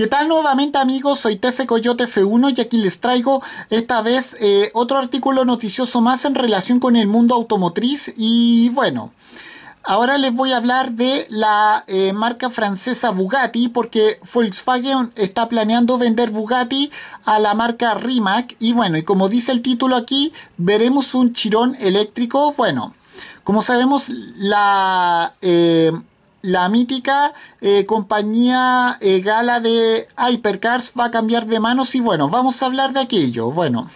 ¿Qué tal nuevamente amigos? Soy Tefe Coyote F1 y aquí les traigo esta vez eh, otro artículo noticioso más en relación con el mundo automotriz y bueno... Ahora les voy a hablar de la eh, marca francesa Bugatti porque Volkswagen está planeando vender Bugatti a la marca Rimac y bueno, y como dice el título aquí, veremos un chirón eléctrico. Bueno, como sabemos, la... Eh, la mítica eh, compañía eh, gala de Hypercars va a cambiar de manos y bueno, vamos a hablar de aquello. Bueno,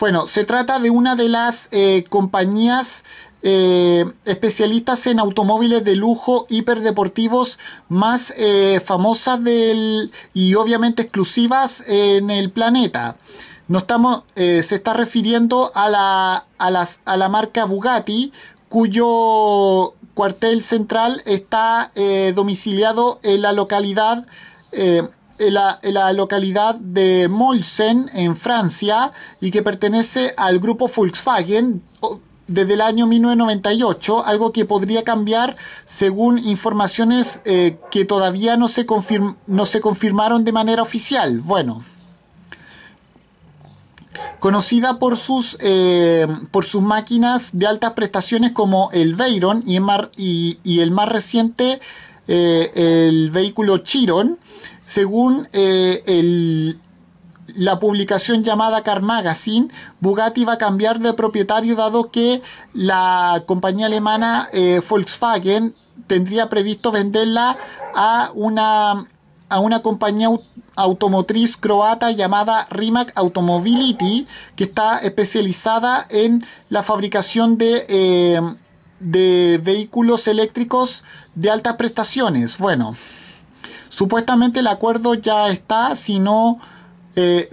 bueno se trata de una de las eh, compañías especialistas en automóviles de lujo hiperdeportivos más famosas del, y obviamente exclusivas en el planeta. No estamos, se está refiriendo a la, a, las, a la marca Bugatti, cuyo cuartel central está eh, domiciliado en la localidad eh, en la, localidad de Molsen en Francia y que pertenece al grupo Volkswagen desde el año 1998, algo que podría cambiar según informaciones eh, que todavía no se, no se confirmaron de manera oficial. Bueno conocida por sus, eh, por sus máquinas de altas prestaciones como el Veyron y el, más reciente eh, el vehículo Chiron, según eh, la publicación llamada Car Magazine, Bugatti va a cambiar de propietario dado que la compañía alemana Volkswagen tendría previsto venderla a una, a una compañía automotriz croata llamada Rimac Automobility, que está especializada en la fabricación de, eh, de vehículos eléctricos de altas prestaciones. Bueno, supuestamente el acuerdo ya está, si no... Eh,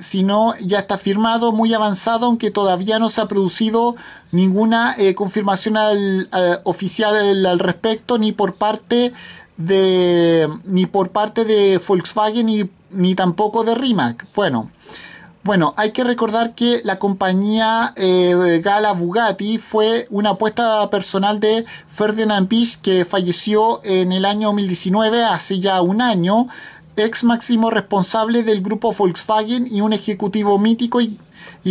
ya está firmado, muy avanzado, aunque todavía no se ha producido ninguna eh, confirmación oficial al, respecto, ni por parte de ni por parte de Volkswagen ni, ni tampoco de Rimac. Bueno, bueno, hay que recordar que la compañía eh, Gala Bugatti fue una apuesta personal de Ferdinand Pisch que falleció en el año 2019, hace ya un año, ex máximo responsable del grupo Volkswagen y un ejecutivo mítico y,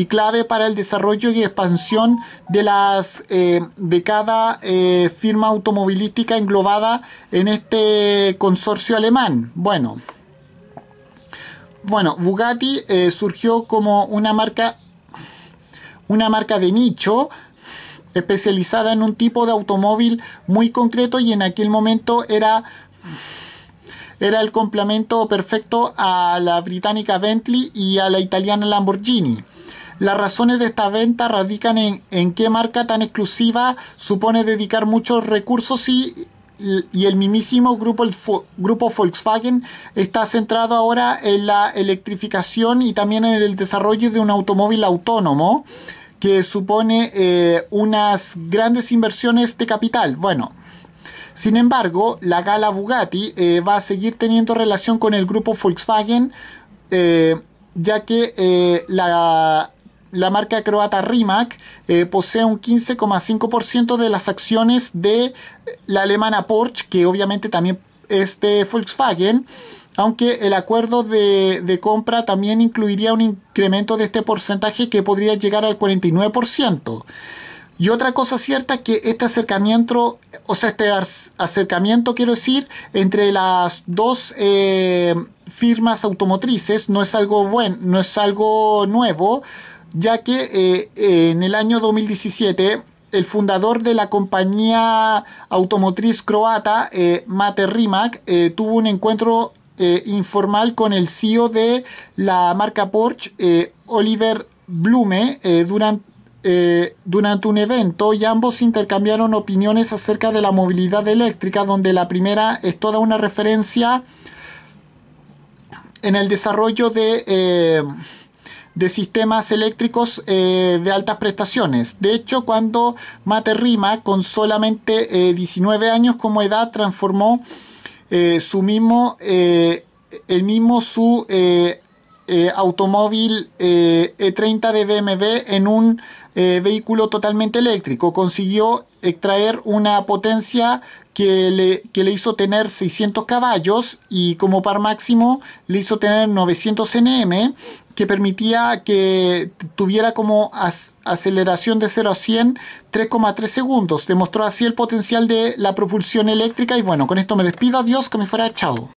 clave para el desarrollo y expansión de, las, eh, de cada eh, firma automovilística englobada en este consorcio alemán. Bueno. Bueno, Bugatti eh, surgió como una marca, una marca de nicho especializada en un tipo de automóvil muy concreto y en aquel momento era, era el complemento perfecto a la británica Bentley y a la italiana Lamborghini. Las razones de esta venta radican en, en qué marca tan exclusiva supone dedicar muchos recursos y y el mismísimo grupo, el grupo Volkswagen está centrado ahora en la electrificación y también en el desarrollo de un automóvil autónomo que supone eh, unas grandes inversiones de capital. Bueno, sin embargo, la gala Bugatti eh, va a seguir teniendo relación con el grupo Volkswagen, eh, ya que la, la marca croata Rimac eh, posee un 15,5% de las acciones de eh, la alemana Porsche, que obviamente también es de Volkswagen, aunque el acuerdo de, compra también incluiría un incremento de este porcentaje que podría llegar al 49%. Y otra cosa cierta es que este acercamiento, o sea, este acercamiento, quiero decir, entre las dos eh, firmas automotrices no es algo bueno, no es algo nuevo, ya que eh, en el año 2017 el fundador de la compañía automotriz croata, eh, Mate Rimac, eh, tuvo un encuentro informal con el CEO de la marca Porsche, Oliver Blume, durante, durante un evento y ambos intercambiaron opiniones acerca de la movilidad eléctrica, donde la primera es toda una referencia en el desarrollo de, de sistemas eléctricos eh, de altas prestaciones. De hecho, cuando Materrima, Rima, con solamente 19 eh, años como edad, transformó eh, su mismo, el mismo su eh, automóvil E30 eh, e de BMW en un eh, vehículo totalmente eléctrico. Consiguió extraer una potencia que le, que le, hizo tener 600 caballos y como par máximo le hizo tener 900 nm que permitía que tuviera como aceleración de 0 a 100 3,3 segundos. Demostró así el potencial de la propulsión eléctrica y bueno, con esto me despido. Adiós, que me fuera. echado